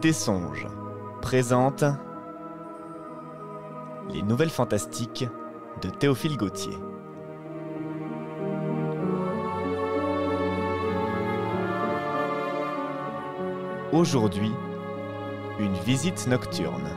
des songes présente Les Nouvelles Fantastiques de Théophile Gautier. Aujourd'hui, une visite nocturne.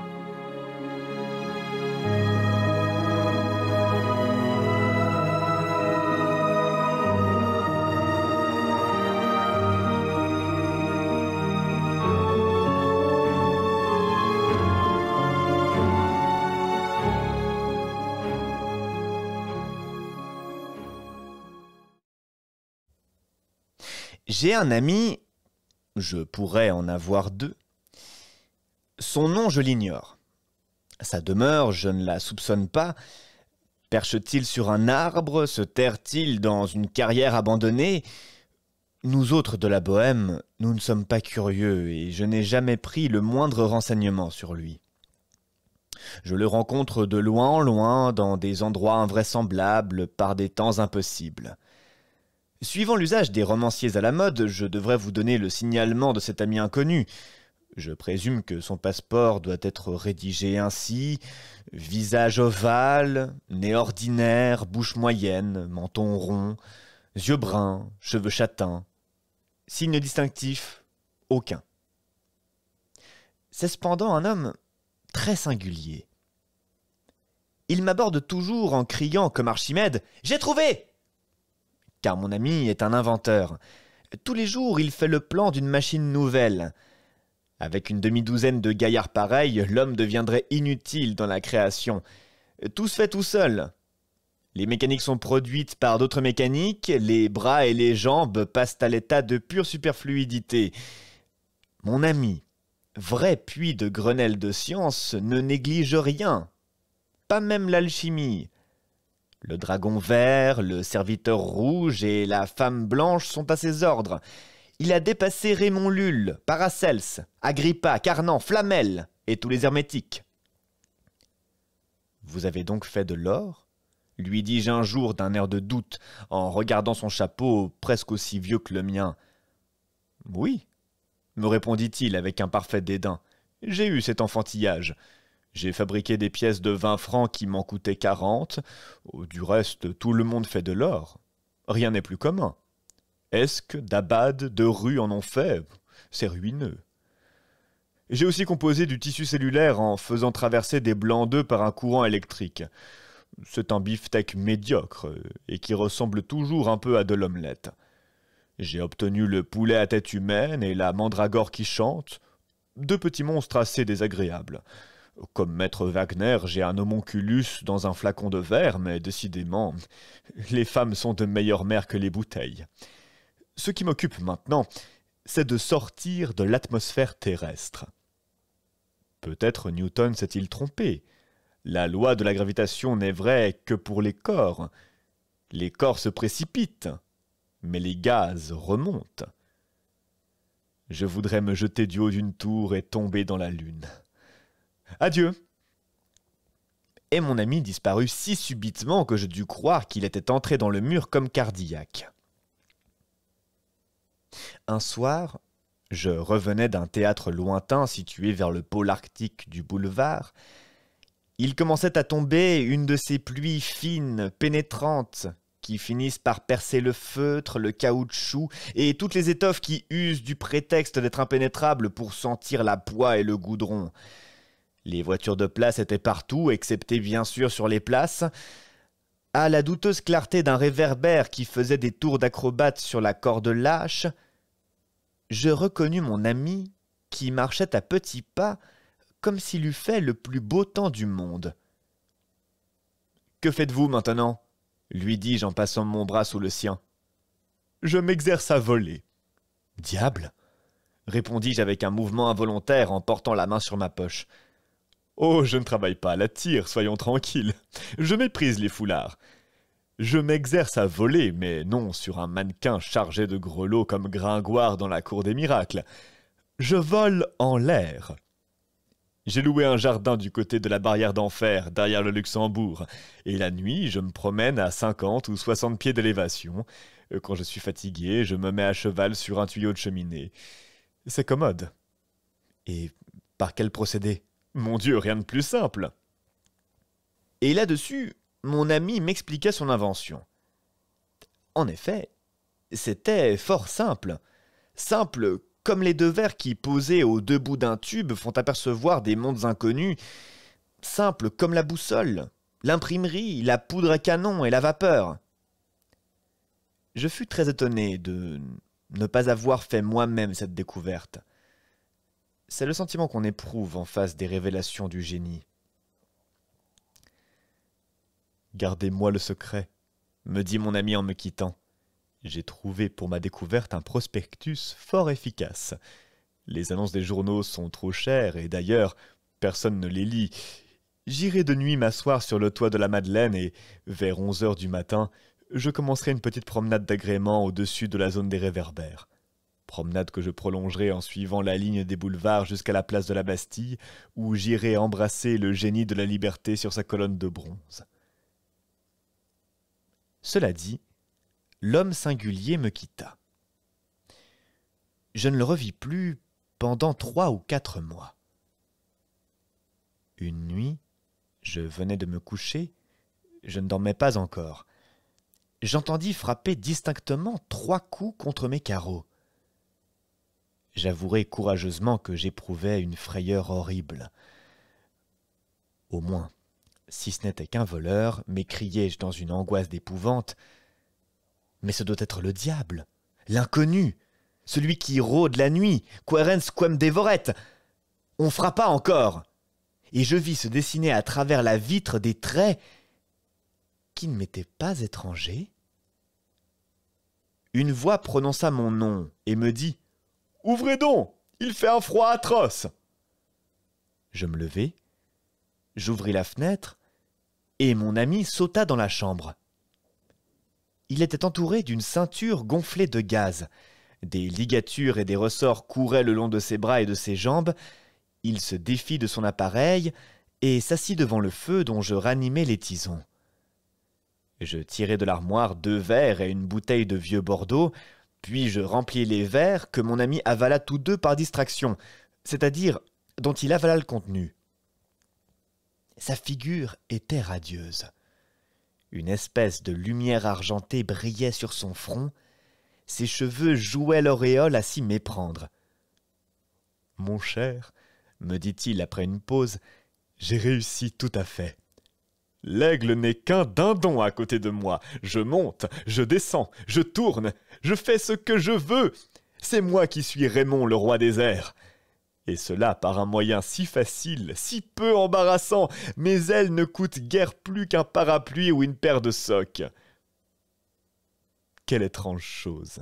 J'ai un ami, je pourrais en avoir deux. Son nom, je l'ignore. Sa demeure, je ne la soupçonne pas. Perche-t-il sur un arbre Se terre-t-il dans une carrière abandonnée Nous autres de la Bohème, nous ne sommes pas curieux et je n'ai jamais pris le moindre renseignement sur lui. Je le rencontre de loin en loin, dans des endroits invraisemblables, par des temps impossibles. Suivant l'usage des romanciers à la mode, je devrais vous donner le signalement de cet ami inconnu. Je présume que son passeport doit être rédigé ainsi visage ovale, nez ordinaire, bouche moyenne, menton rond, yeux bruns, cheveux châtains. Signe distinctif Aucun. C'est cependant un homme très singulier. Il m'aborde toujours en criant comme Archimède J'ai trouvé car mon ami est un inventeur. Tous les jours, il fait le plan d'une machine nouvelle. Avec une demi-douzaine de gaillards pareils, l'homme deviendrait inutile dans la création. Tout se fait tout seul. Les mécaniques sont produites par d'autres mécaniques, les bras et les jambes passent à l'état de pure superfluidité. Mon ami, vrai puits de Grenelle de science, ne néglige rien. Pas même l'alchimie. Le dragon vert, le serviteur rouge et la femme blanche sont à ses ordres. Il a dépassé Raymond Lulle, Paracelse, Agrippa, Carnan, Flamel et tous les hermétiques. Vous avez donc fait de l'or lui dis-je un jour d'un air de doute, en regardant son chapeau presque aussi vieux que le mien. Oui, me répondit-il avec un parfait dédain. J'ai eu cet enfantillage. J'ai fabriqué des pièces de 20 francs qui m'en coûtaient 40. Du reste, tout le monde fait de l'or. Rien n'est plus commun. Est-ce que d'abad, de rues en ont fait C'est ruineux. J'ai aussi composé du tissu cellulaire en faisant traverser des blancs d'œufs par un courant électrique. C'est un beefsteak médiocre euh, et qui ressemble toujours un peu à de l'omelette. J'ai obtenu le poulet à tête humaine et la mandragore qui chante, deux petits monstres assez désagréables. Comme maître Wagner, j'ai un homonculus dans un flacon de verre, mais décidément, les femmes sont de meilleures mères que les bouteilles. Ce qui m'occupe maintenant, c'est de sortir de l'atmosphère terrestre. Peut-être Newton s'est-il trompé. La loi de la gravitation n'est vraie que pour les corps. Les corps se précipitent, mais les gaz remontent. Je voudrais me jeter du haut d'une tour et tomber dans la lune. Adieu Et mon ami disparut si subitement que je dus croire qu'il était entré dans le mur comme cardiaque. Un soir, je revenais d'un théâtre lointain situé vers le pôle arctique du boulevard. Il commençait à tomber une de ces pluies fines, pénétrantes, qui finissent par percer le feutre, le caoutchouc et toutes les étoffes qui usent du prétexte d'être impénétrables pour sentir la poix et le goudron. Les voitures de place étaient partout, excepté bien sûr sur les places. À la douteuse clarté d'un réverbère qui faisait des tours d'acrobate sur la corde lâche, je reconnus mon ami qui marchait à petits pas comme s'il eût fait le plus beau temps du monde. Que faites-vous maintenant lui dis-je en passant mon bras sous le sien. Je m'exerce à voler. Diable répondis-je avec un mouvement involontaire en portant la main sur ma poche. Oh, je ne travaille pas à la tire, soyons tranquilles. Je méprise les foulards. Je m'exerce à voler, mais non sur un mannequin chargé de grelots comme Gringoire dans la cour des miracles. Je vole en l'air. J'ai loué un jardin du côté de la barrière d'enfer, derrière le Luxembourg, et la nuit, je me promène à 50 ou 60 pieds d'élévation. Euh, quand je suis fatigué, je me mets à cheval sur un tuyau de cheminée. C'est commode. Et par quel procédé mon Dieu, rien de plus simple. Et là-dessus, mon ami m'expliqua son invention. En effet, c'était fort simple. Simple comme les deux verres qui, posés aux deux bouts d'un tube, font apercevoir des mondes inconnus. Simple comme la boussole, l'imprimerie, la poudre à canon et la vapeur. Je fus très étonné de ne pas avoir fait moi-même cette découverte. C'est le sentiment qu'on éprouve en face des révélations du génie. Gardez-moi le secret, me dit mon ami en me quittant. J'ai trouvé pour ma découverte un prospectus fort efficace. Les annonces des journaux sont trop chères et d'ailleurs, personne ne les lit. J'irai de nuit m'asseoir sur le toit de la Madeleine et, vers onze heures du matin, je commencerai une petite promenade d'agrément au-dessus de la zone des réverbères promenade que je prolongerai en suivant la ligne des boulevards jusqu'à la place de la Bastille, où j'irai embrasser le génie de la liberté sur sa colonne de bronze. Cela dit, l'homme singulier me quitta. Je ne le revis plus pendant trois ou quatre mois. Une nuit, je venais de me coucher, je ne dormais pas encore. J'entendis frapper distinctement trois coups contre mes carreaux j'avouerai courageusement que j'éprouvais une frayeur horrible. Au moins, si ce n'était qu'un voleur, m'écriai-je dans une angoisse d'épouvante. Mais ce doit être le diable, l'inconnu, celui qui rôde la nuit, querens quem devoret. On frappa encore, et je vis se dessiner à travers la vitre des traits qui ne m'étaient pas étrangers. Une voix prononça mon nom et me dit Ouvrez donc Il fait un froid atroce Je me levai, j'ouvris la fenêtre, et mon ami sauta dans la chambre. Il était entouré d'une ceinture gonflée de gaz. Des ligatures et des ressorts couraient le long de ses bras et de ses jambes. Il se défit de son appareil et s'assit devant le feu dont je ranimais les tisons. Je tirai de l'armoire deux verres et une bouteille de vieux Bordeaux, puis je remplis les verres que mon ami avala tous deux par distraction, c'est-à-dire dont il avala le contenu. Sa figure était radieuse. Une espèce de lumière argentée brillait sur son front, ses cheveux jouaient l'auréole à s'y méprendre. Mon cher, me dit-il après une pause, j'ai réussi tout à fait. L'aigle n'est qu'un dindon à côté de moi. Je monte, je descends, je tourne, je fais ce que je veux. C'est moi qui suis Raymond, le roi des airs. Et cela par un moyen si facile, si peu embarrassant, mes ailes ne coûtent guère plus qu'un parapluie ou une paire de socs. »« Quelle étrange chose.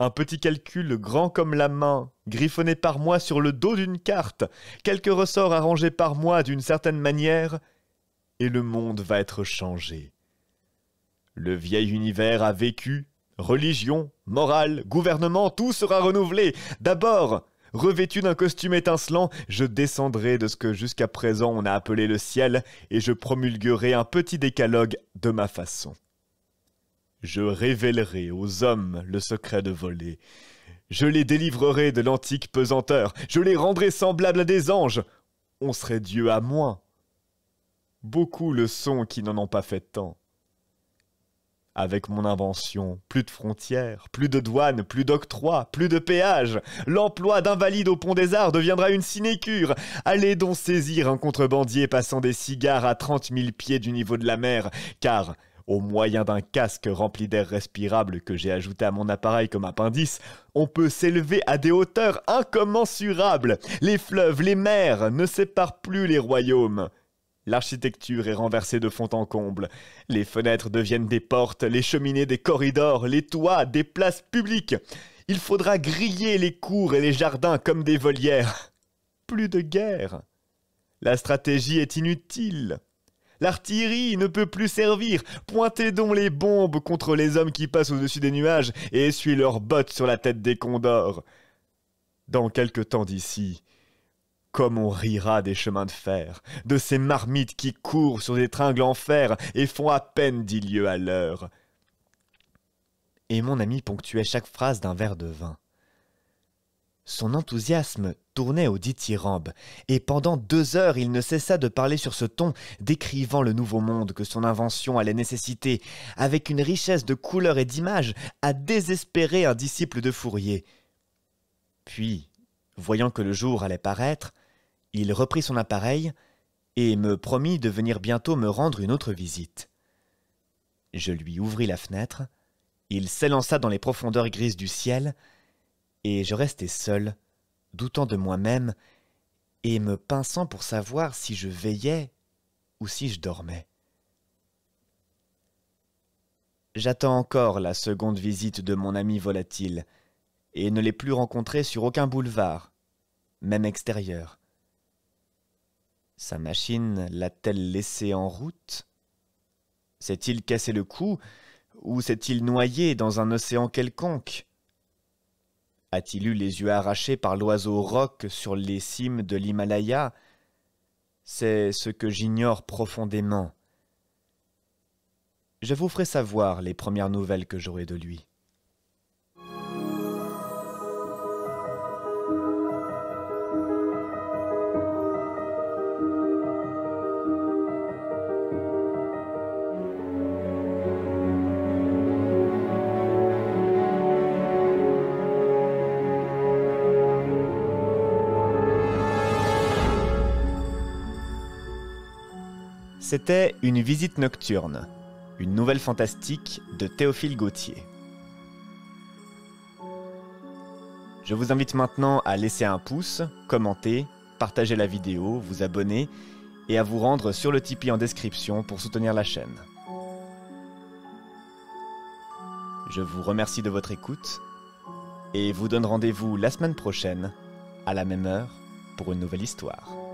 Un petit calcul grand comme la main, griffonné par moi sur le dos d'une carte, quelques ressorts arrangés par moi d'une certaine manière, et le monde va être changé. Le vieil univers a vécu, religion, morale, gouvernement, tout sera renouvelé. D'abord, revêtu d'un costume étincelant, je descendrai de ce que jusqu'à présent on a appelé le ciel, et je promulguerai un petit décalogue de ma façon. Je révélerai aux hommes le secret de voler. Je les délivrerai de l'antique pesanteur, je les rendrai semblables à des anges. On serait Dieu à moi Beaucoup le sont qui n'en ont pas fait tant. Avec mon invention, plus de frontières, plus de douanes, plus d'octroi, plus de péages. L'emploi d'invalides au pont des arts deviendra une sinécure. Allez donc saisir un contrebandier passant des cigares à trente mille pieds du niveau de la mer, car, au moyen d'un casque rempli d'air respirable que j'ai ajouté à mon appareil comme appendice, on peut s'élever à des hauteurs incommensurables. Les fleuves, les mers ne séparent plus les royaumes. L'architecture est renversée de fond en comble. Les fenêtres deviennent des portes, les cheminées des corridors, les toits des places publiques. Il faudra griller les cours et les jardins comme des volières. Plus de guerre. La stratégie est inutile. L'artillerie ne peut plus servir. Pointez donc les bombes contre les hommes qui passent au-dessus des nuages et essuient leurs bottes sur la tête des condors. Dans quelque temps d'ici, comme on rira des chemins de fer, de ces marmites qui courent sur des tringles en fer et font à peine dix lieues à l'heure. Et mon ami ponctuait chaque phrase d'un verre de vin. Son enthousiasme tournait au dithyrambe, et pendant deux heures il ne cessa de parler sur ce ton, décrivant le nouveau monde que son invention allait nécessiter, avec une richesse de couleurs et d'images à désespérer un disciple de Fourier. Puis, voyant que le jour allait paraître, il reprit son appareil et me promit de venir bientôt me rendre une autre visite. Je lui ouvris la fenêtre, il s'élança dans les profondeurs grises du ciel, et je restai seul, doutant de moi-même et me pinçant pour savoir si je veillais ou si je dormais. J'attends encore la seconde visite de mon ami volatile, et ne l'ai plus rencontré sur aucun boulevard, même extérieur. Sa machine l'a-t-elle laissé en route S'est-il cassé le cou ou s'est-il noyé dans un océan quelconque A-t-il eu les yeux arrachés par l'oiseau roc sur les cimes de l'Himalaya C'est ce que j'ignore profondément. Je vous ferai savoir les premières nouvelles que j'aurai de lui. C'était Une visite nocturne, une nouvelle fantastique de Théophile Gautier. Je vous invite maintenant à laisser un pouce, commenter, partager la vidéo, vous abonner et à vous rendre sur le Tipeee en description pour soutenir la chaîne. Je vous remercie de votre écoute et vous donne rendez-vous la semaine prochaine à la même heure pour une nouvelle histoire.